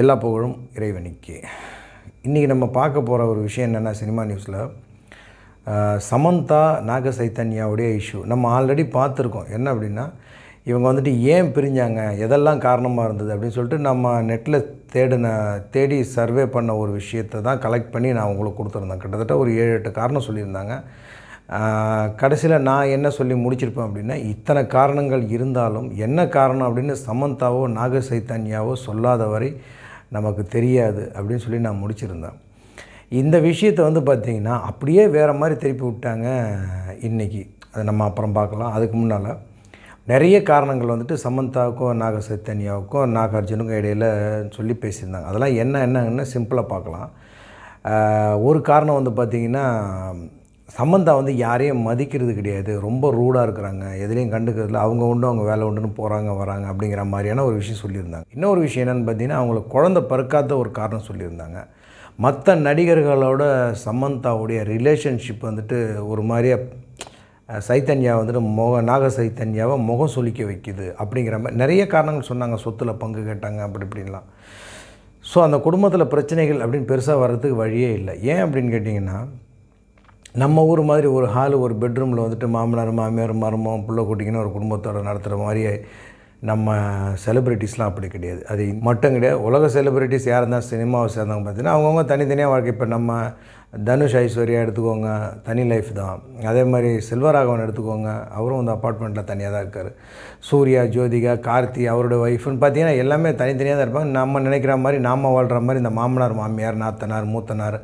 எல்லா புகழும் இறைவனுக்கு இன்றைக்கி நம்ம பார்க்க போகிற ஒரு விஷயம் என்னென்னா சினிமா நியூஸில் சமந்தா நாக சைத்தன்யாவுடைய இஷ்யூ நம்ம ஆல்ரெடி பார்த்துருக்கோம் என்ன அப்படின்னா இவங்க வந்துட்டு ஏன் பிரிஞ்சாங்க எதெல்லாம் காரணமாக இருந்தது அப்படின்னு சொல்லிட்டு நம்ம நெட்டில் தேடின தேடி சர்வே பண்ண ஒரு விஷயத்தை தான் கலெக்ட் பண்ணி நான் உங்களுக்கு கொடுத்துருந்தேன் கிட்டத்தட்ட ஒரு ஏழு எட்டு காரணம் சொல்லியிருந்தாங்க கடைசியில் நான் என்ன சொல்லி முடிச்சிருப்பேன் அப்படின்னா இத்தனை காரணங்கள் இருந்தாலும் என்ன காரணம் அப்படின்னு சமந்தாவோ நாக சைத்தன்யாவோ சொல்லாத வரை நமக்கு தெரியாது அப்படின்னு சொல்லி நான் முடிச்சிருந்தேன் இந்த விஷயத்தை வந்து பார்த்திங்கன்னா அப்படியே வேறு மாதிரி திருப்பி விட்டாங்க இன்றைக்கி அதை நம்ம அப்புறம் பார்க்கலாம் அதுக்கு முன்னால் நிறைய காரணங்கள் வந்துட்டு சமந்தாவுக்கும் நாக சைத்தன்யாவுக்கும் நாகார்ஜுனுக்கும் இடையில் சொல்லி பேசியிருந்தாங்க அதெல்லாம் என்ன என்னங்கன்னு சிம்பிளாக பார்க்கலாம் ஒரு காரணம் வந்து பார்த்திங்கன்னா சம்மந்தா வந்து யாரையும் மதிக்கிறது கிடையாது ரொம்ப ரூடாக இருக்கிறாங்க எதுலேயும் கண்டுக்கிறதுல அவங்க உண்டு அவங்க வேலை உண்டுன்னு போகிறாங்க வராங்க அப்படிங்கிற மாதிரியான ஒரு விஷயம் சொல்லியிருந்தாங்க இன்னொரு விஷயம் என்னென்னு பார்த்தீங்கன்னா அவங்களுக்கு குழந்த பிறக்காத ஒரு காரணம் சொல்லியிருந்தாங்க மற்ற நடிகர்களோட சமந்தாவுடைய ரிலேஷன்ஷிப் வந்துட்டு ஒரு மாதிரியாக சைத்தன்யா வந்துட்டு முக நாக சைத்தன்யாவை முகம் சொலிக்க வைக்குது அப்படிங்கிற மாதிரி நிறைய காரணங்கள் சொன்னாங்க சொத்தில் பங்கு கேட்டாங்க அப்படி இப்படின்லாம் ஸோ அந்த குடும்பத்தில் பிரச்சனைகள் அப்படின்னு பெருசாக வர்றதுக்கு வழியே இல்லை ஏன் அப்படின்னு கேட்டிங்கன்னா நம்ம ஊர் மாதிரி ஒரு ஹாலு ஒரு பெட்ரூமில் வந்துட்டு மாமனார் மாமியார் மருமம் பிள்ளை குட்டிங்கன்னு ஒரு குடும்பத்தோடு நடத்துகிற மாதிரி நம்ம செலிப்ரிட்டிஸ்லாம் அப்படி கிடையாது அது மட்டும் கிடையாது உலக செலிப்ரிட்டிஸ் யார் இருந்தால் சினிமாவை சேர்ந்தவங்க பார்த்தீங்கன்னா அவங்கவுங்க தனித்தனியாக வாழ்க்கை இப்போ நம்ம தனுஷ் ஐஸ்வர்யா எடுத்துக்கோங்க தனி லைஃப் தான் அதே மாதிரி செல்வராகவன் எடுத்துக்கோங்க அவரும் அந்த அப்பார்ட்மெண்ட்டில் தனியாக தான் இருக்கார் சூர்யா ஜோதிகா கார்த்தி அவரோட ஒய்ஃப்னு பார்த்தீங்கன்னா எல்லாமே தனித்தனியாக தான் இருப்பாங்க நம்ம நினைக்கிற மாதிரி நாம் வாழ்கிற மாதிரி இந்த மாமனார் மாமியார் நாத்தனார் மூத்தனார்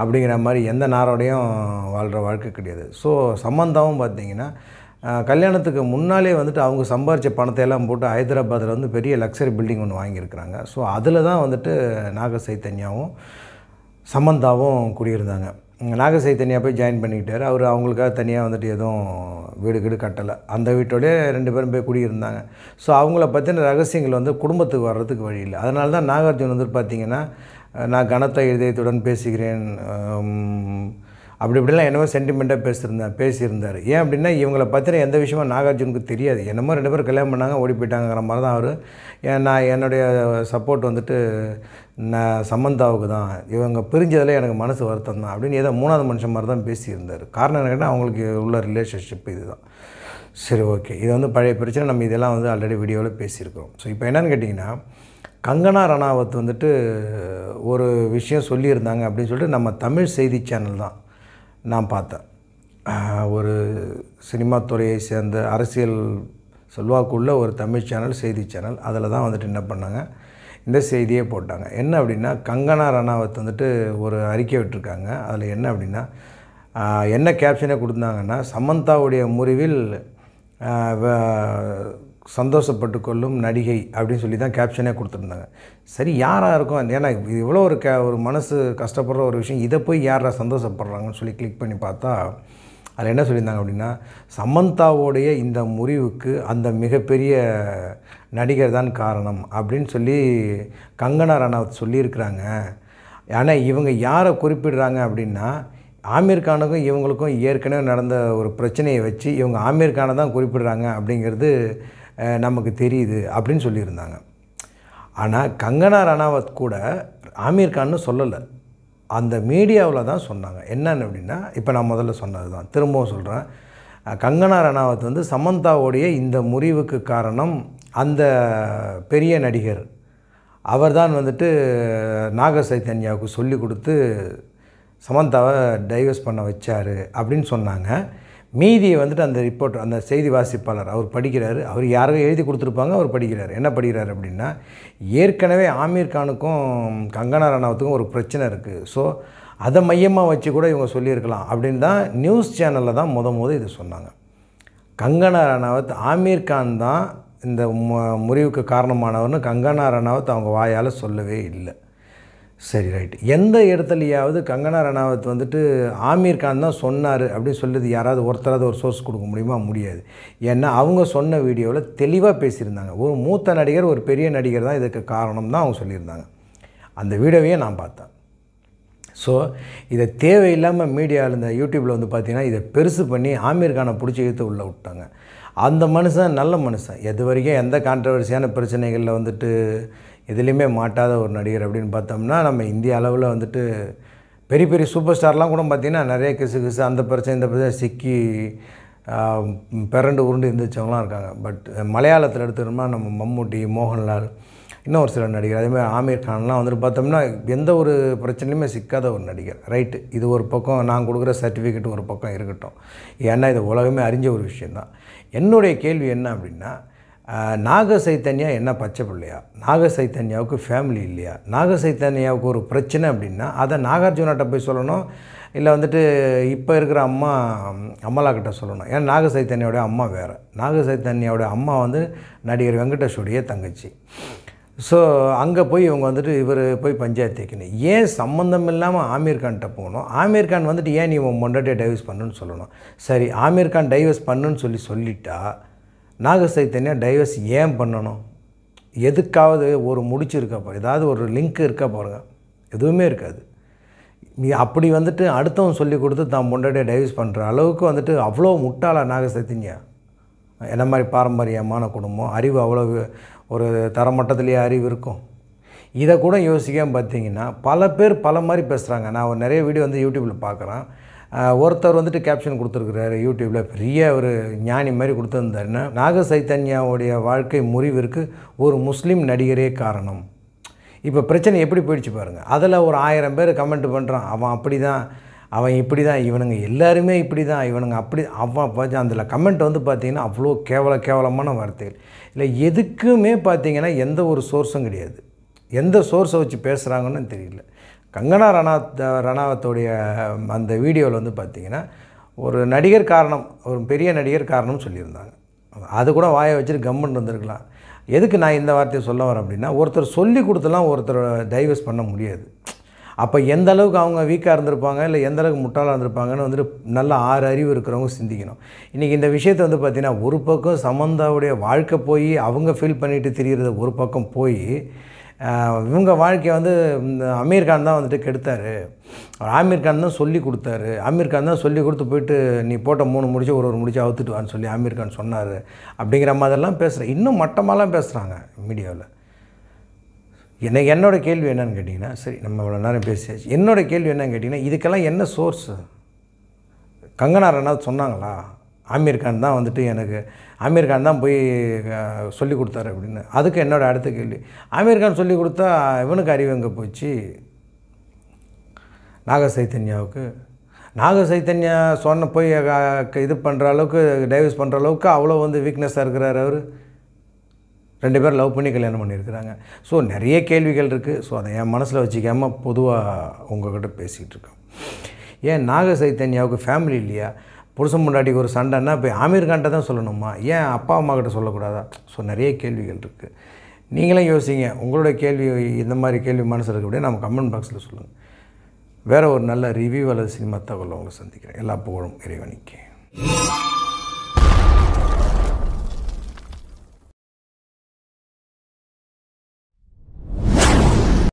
அப்படிங்கிற மாதிரி எந்த நாரோடையும் வாழ்கிற வாழ்க்கை கிடையாது ஸோ சம்மந்தாவும் பார்த்தீங்கன்னா கல்யாணத்துக்கு முன்னாலே வந்துட்டு அவங்க சம்பாரித்த பணத்தை எல்லாம் போட்டு ஹைதராபாத்தில் வந்து பெரிய லக்ஸரி பில்டிங் ஒன்று வாங்கியிருக்கிறாங்க ஸோ அதில் தான் வந்துட்டு நாக சைத்தன்யாவும் சமந்தாவும் குடியிருந்தாங்க நாக சைத்தன்யா போய் ஜாயின் பண்ணிக்கிட்டார் அவர் அவங்களுக்காக தனியாக வந்துட்டு எதுவும் வீடு கீடு கட்டலை அந்த வீட்டோடய ரெண்டு பேரும் போய் குடியிருந்தாங்க ஸோ அவங்கள பற்றின ரகசியங்கள் வந்து குடும்பத்துக்கு வர்றதுக்கு வழி இல்லை அதனால தான் நாகார்ஜுன் வந்துட்டு பார்த்திங்கன்னா நான் கனத்த இதயத்துடன் பேசுகிறேன் அப்படி இப்படிலாம் என்னமோ சென்டிமெண்ட்டாக பேசியிருந்தேன் பேசியிருந்தார் ஏன் அப்படின்னா இவங்களை பற்றின எந்த விஷயமும் நாகார்ஜுனுக்கு தெரியாது என்னமோ ரெண்டு பேரும் கல்யாணம் பண்ணாங்க ஓடி போயிட்டாங்கிற மாதிரி தான் அவர் ஏன் நான் என்னுடைய சப்போர்ட் வந்துட்டு நான் சமந்தாவுக்கு தான் இவங்க பிரிஞ்சதில் எனக்கு மனசு வருத்தம் தான் அப்படின்னு ஏதோ மூணாவது மனுஷன் மாதிரி தான் பேசியிருந்தார் காரணம் என்ன அவங்களுக்கு உள்ள ரிலேஷன்ஷிப் இது தான் சரி ஓகே இது வந்து பழைய பிரச்சனை நம்ம இதெல்லாம் வந்து ஆல்ரெடி வீடியோவில் பேசியிருக்கிறோம் ஸோ இப்போ என்னென்னு கேட்டிங்கன்னா கங்கனா ரணாவத் வந்துட்டு ஒரு விஷயம் சொல்லியிருந்தாங்க அப்படின்னு சொல்லிட்டு நம்ம தமிழ் செய்தி சேனல் தான் நான் பார்த்தேன் ஒரு சினிமா துறையை சேர்ந்த அரசியல் செல்வாக்குள்ள ஒரு தமிழ் சேனல் செய்தி சேனல் அதில் தான் வந்துட்டு என்ன பண்ணாங்க இந்த செய்தியே போட்டாங்க என்ன அப்படின்னா கங்கனா ரணாவத் வந்துட்டு ஒரு அறிக்கை விட்டுருக்காங்க அதில் என்ன அப்படின்னா என்ன கேப்ஷனே கொடுத்தாங்கன்னா சமந்தாவுடைய முறிவில் சந்தோஷப்பட்டு கொள்ளும் நடிகை அப்படின்னு சொல்லி தான் கேப்ஷனே கொடுத்துருந்தாங்க சரி யாராக இருக்கும் ஏன்னா இது இவ்வளோ ஒரு கே ஒரு மனசு கஷ்டப்படுற ஒரு விஷயம் இதை போய் யாரா சந்தோஷப்படுறாங்கன்னு சொல்லி கிளிக் பண்ணி பார்த்தா அதில் என்ன சொல்லியிருந்தாங்க அப்படின்னா சமந்தாவோடைய இந்த முறிவுக்கு அந்த மிகப்பெரிய நடிகர் தான் காரணம் அப்படின்னு சொல்லி கங்கனா ரணாவத் சொல்லியிருக்கிறாங்க ஆனால் இவங்க யாரை குறிப்பிடுறாங்க அப்படின்னா ஆமீர் கானுக்கும் இவங்களுக்கும் ஏற்கனவே நடந்த ஒரு பிரச்சனையை வச்சு இவங்க ஆமீர் கானை தான் குறிப்பிடுறாங்க அப்படிங்கிறது நமக்கு தெரியுது அப்படின்னு சொல்லியிருந்தாங்க ஆனால் கங்கனா ரனாவத் கூட ஆமீர் கான்னு சொல்லலை அந்த மீடியாவில் தான் சொன்னாங்க என்னென்னு அப்படின்னா இப்போ நான் முதல்ல சொன்னது தான் திரும்பவும் சொல்கிறேன் கங்கனா ரனாவத் வந்து சமந்தாவோடைய இந்த முறிவுக்கு காரணம் அந்த பெரிய நடிகர் அவர் தான் வந்துட்டு நாக சைத்தன்யாவுக்கு சொல்லி கொடுத்து சமந்தாவை டைவர்ஸ் பண்ண வச்சார் அப்படின்னு சொன்னாங்க மீதியை வந்துட்டு அந்த ரிப்போர்ட் அந்த செய்தி வாசிப்பாளர் அவர் படிக்கிறார் அவர் யாரையும் எழுதி கொடுத்துருப்பாங்க அவர் படிக்கிறார் என்ன படிக்கிறார் அப்படின்னா ஏற்கனவே ஆமீர் கானுக்கும் கங்கனா ராணாவத்துக்கும் ஒரு பிரச்சனை இருக்குது ஸோ அதை மையமாக வச்சு கூட இவங்க சொல்லியிருக்கலாம் அப்படின்னு தான் நியூஸ் சேனலில் தான் முத முத இது சொன்னாங்க கங்கனா ராணாவத் ஆமீர் கான் தான் இந்த முறிவுக்கு காரணமானவர்னு கங்கனா ராணாவத் அவங்க வாயால் சொல்லவே இல்லை சரி ரைட் எந்த இடத்துலையாவது கங்கனா ரணாவத் வந்துட்டு ஆமீர் கான் தான் சொன்னார் அப்படின்னு சொல்லுறது யாராவது ஒருத்தராவது ஒரு சோர்ஸ் கொடுக்க முடியுமா முடியாது ஏன்னா அவங்க சொன்ன வீடியோவில் தெளிவாக பேசியிருந்தாங்க ஒரு மூத்த நடிகர் ஒரு பெரிய நடிகர் தான் இதுக்கு காரணம் தான் அவங்க சொல்லியிருந்தாங்க அந்த வீடியோவையே நான் பார்த்தேன் ஸோ இதை தேவையில்லாமல் மீடியாவில் இந்த யூடியூப்பில் வந்து பார்த்திங்கன்னா இதை பெருசு பண்ணி ஆமீர் கானை பிடிச்சி இழுத்து உள்ளே விட்டாங்க அந்த மனுஷன் நல்ல மனுஷன் எது வரைக்கும் எந்த கான்ட்ரவர்சியான பிரச்சனைகளில் வந்துட்டு எதுலேயுமே மாட்டாத ஒரு நடிகர் அப்படின்னு பார்த்தோம்னா நம்ம இந்திய அளவில் வந்துட்டு பெரிய பெரிய சூப்பர் ஸ்டார்லாம் கூட பார்த்திங்கன்னா நிறைய கிசு கிசு அந்த பிரச்சனை இந்த பிரச்சனை சிக்கி பிறண்டு உருண்டு இருந்துச்சவங்களாம் இருக்காங்க பட் மலையாளத்தில் எடுத்துக்கிட்டோம்னா நம்ம மம்முட்டி மோகன்லால் இன்னும் ஒரு சில நடிகர் அதேமாதிரி ஆமீர் கான்லாம் வந்துட்டு பார்த்தோம்னா எந்த ஒரு பிரச்சனையுமே சிக்காத ஒரு நடிகர் ரைட்டு இது ஒரு பக்கம் நான் கொடுக்குற சர்டிஃபிகேட் ஒரு பக்கம் இருக்கட்டும் ஏன்னா இது உலகமே அறிஞ்ச ஒரு விஷயந்தான் என்னுடைய கேள்வி என்ன அப்படின்னா நாக சைத்தன்யா என்ன பச்சை பிள்ளையா நாக சைத்தன்யாவுக்கு ஃபேமிலி இல்லையா நாக சைத்தன்யாவுக்கு ஒரு பிரச்சனை அப்படின்னா அதை நாகார்ஜுனாட்ட போய் சொல்லணும் இல்லை வந்துட்டு இப்போ இருக்கிற அம்மா அம்மலாக்கிட்ட சொல்லணும் ஏன்னா நாக சைத்தன்யாவுடைய அம்மா வேறு நாக சைத்தன்யாவுடைய அம்மா வந்து நடிகர் வெங்கடேஷோடைய தங்கச்சி ஸோ அங்கே போய் இவங்க வந்துட்டு இவர் போய் பஞ்சாயத்து வைக்கணும் ஏன் சம்மந்தம் இல்லாமல் ஆமீர் கான்கிட்ட போகணும் ஆமீர் கான் வந்துட்டு ஏன் நீ உன் மொண்டாட்டியை டைவர்ஸ் பண்ணுன்னு சொல்லணும் சரி ஆமீர் கான் டைவர்ஸ் பண்ணுன்னு சொல்லி சொல்லிட்டா நாகசைத்தன்யா டைவர்ஸ் ஏன் பண்ணணும் எதுக்காவது ஒரு முடிச்சு இருக்கா ஏதாவது ஒரு லிங்க் இருக்கா பாருங்க எதுவுமே இருக்காது நீ அப்படி வந்துட்டு அடுத்தவன் சொல்லி கொடுத்து தான் முன்னாடியே டைவர்ஸ் பண்ணுற அளவுக்கு வந்துட்டு அவ்வளோ நாக நாகசைத்தன்யா என்ன மாதிரி பாரம்பரியமான குடும்பம் அறிவு அவ்வளோ ஒரு தரமட்டத்துலேயே அறிவு இருக்கும் இதை கூட யோசிக்காமல் பார்த்தீங்கன்னா பல பேர் பல மாதிரி பேசுகிறாங்க நான் நிறைய வீடியோ வந்து யூடியூப்பில் பார்க்குறேன் ஒருத்தர் வந்துட்டு கேப்ஷன் கொடுத்துருக்குறாரு யூடியூப்பில் பெரிய ஒரு ஞானி மாதிரி கொடுத்துருந்தாருன்னா நாக சைத்தன்யாவுடைய வாழ்க்கை முறிவிற்கு ஒரு முஸ்லீம் நடிகரே காரணம் இப்போ பிரச்சனை எப்படி போயிடுச்சு பாருங்கள் அதில் ஒரு ஆயிரம் பேர் கமெண்ட் பண்ணுறான் அவன் அப்படி தான் அவன் இப்படி தான் இவனுங்க எல்லாருமே இப்படி தான் இவனுங்க அப்படி அவன் அதில் கமெண்ட் வந்து பார்த்திங்கன்னா அவ்வளோ கேவல கேவலமான வார்த்தைகள் இல்லை எதுக்குமே பார்த்தீங்கன்னா எந்த ஒரு சோர்ஸும் கிடையாது எந்த சோர்ஸை வச்சு பேசுகிறாங்கன்னு தெரியல கங்கனா ரணாத் ரணாவத்துடைய அந்த வீடியோவில் வந்து பார்த்திங்கன்னா ஒரு நடிகர் காரணம் ஒரு பெரிய நடிகர் காரணம்னு சொல்லியிருந்தாங்க அது கூட வாயை வச்சுட்டு கம்மன் இருந்திருக்கலாம் எதுக்கு நான் இந்த வார்த்தையை சொல்ல வரேன் அப்படின்னா ஒருத்தர் சொல்லி கொடுத்துலாம் ஒருத்தர் டைவர்ஸ் பண்ண முடியாது அப்போ எந்த அளவுக்கு அவங்க வீக்காக இருந்திருப்பாங்க இல்லை எந்த அளவுக்கு முட்டாளாக இருந்திருப்பாங்கன்னு வந்துட்டு நல்ல ஆறு அறிவு இருக்கிறவங்க சிந்திக்கணும் இன்றைக்கி இந்த விஷயத்தை வந்து பார்த்திங்கன்னா ஒரு பக்கம் சமந்தாவுடைய வாழ்க்கை போய் அவங்க ஃபீல் பண்ணிட்டு திரிகிறது ஒரு பக்கம் போய் இவங்க வாழ்க்கையை வந்து இந்த அமீர் கான் தான் வந்துட்டு கெடுத்தார் ஆமீர் கான் தான் சொல்லி கொடுத்தாரு ஆமீர் கான் தான் சொல்லி கொடுத்து போயிட்டு நீ போட்ட மூணு முடிச்சு ஒரு ஒரு முடிச்சு அவுத்துட்டு வான்னு சொல்லி ஆமீர் கான் சொன்னார் அப்படிங்கிற மாதிரிலாம் பேசுகிறேன் இன்னும் மட்டமாலாம் பேசுகிறாங்க மீடியாவில் என்ன என்னோடய கேள்வி என்னன்னு கேட்டிங்கன்னா சரி நம்ம இவ்வளோ நேரம் பேசியாச்சு என்னோடய கேள்வி என்னன்னு கேட்டிங்கன்னா இதுக்கெல்லாம் என்ன சோர்ஸு கங்கனா என்னாவது சொன்னாங்களா ஆமீர் கான் தான் வந்துட்டு எனக்கு ஆமீர் கான் தான் போய் சொல்லி கொடுத்தாரு அப்படின்னு அதுக்கு என்னோடய அடுத்த கேள்வி ஆமீர் கான் சொல்லி கொடுத்தா இவனுக்கு அறிவு எங்கே போச்சு நாக சைத்தன்யாவுக்கு நாக சைத்தன்யா சொன்ன போய் இது பண்ணுற அளவுக்கு டைவர்ஸ் பண்ணுற அளவுக்கு அவ்வளோ வந்து வீக்னஸாக இருக்கிறார் அவர் ரெண்டு பேரும் லவ் பண்ணி கல்யாணம் பண்ணியிருக்கிறாங்க ஸோ நிறைய கேள்விகள் இருக்குது ஸோ அதை என் மனசில் வச்சுக்காமல் பொதுவாக உங்கள்கிட்ட பேசிகிட்டு இருக்கேன் ஏன் நாக சைத்தன்யாவுக்கு ஃபேமிலி இல்லையா புருஷன் முன்னாடி ஒரு சண்டைன்னா இப்போ கான்ட்ட தான் சொல்லணுமா ஏன் அப்பா அம்மா கிட்ட சொல்லக்கூடாதா ஸோ நிறைய கேள்விகள் இருக்குது நீங்களும் யோசிங்க உங்களோட கேள்வி இந்த மாதிரி கேள்வி மனசில் இருக்கக்கூடிய நம்ம கமெண்ட் பாக்ஸில் சொல்லுங்கள் வேறு ஒரு நல்ல ரிவ்யூ அல்லது சினிமா தகவலை உங்களை சந்திக்கிறேன் எல்லா புகழும் இறைவனிக்கு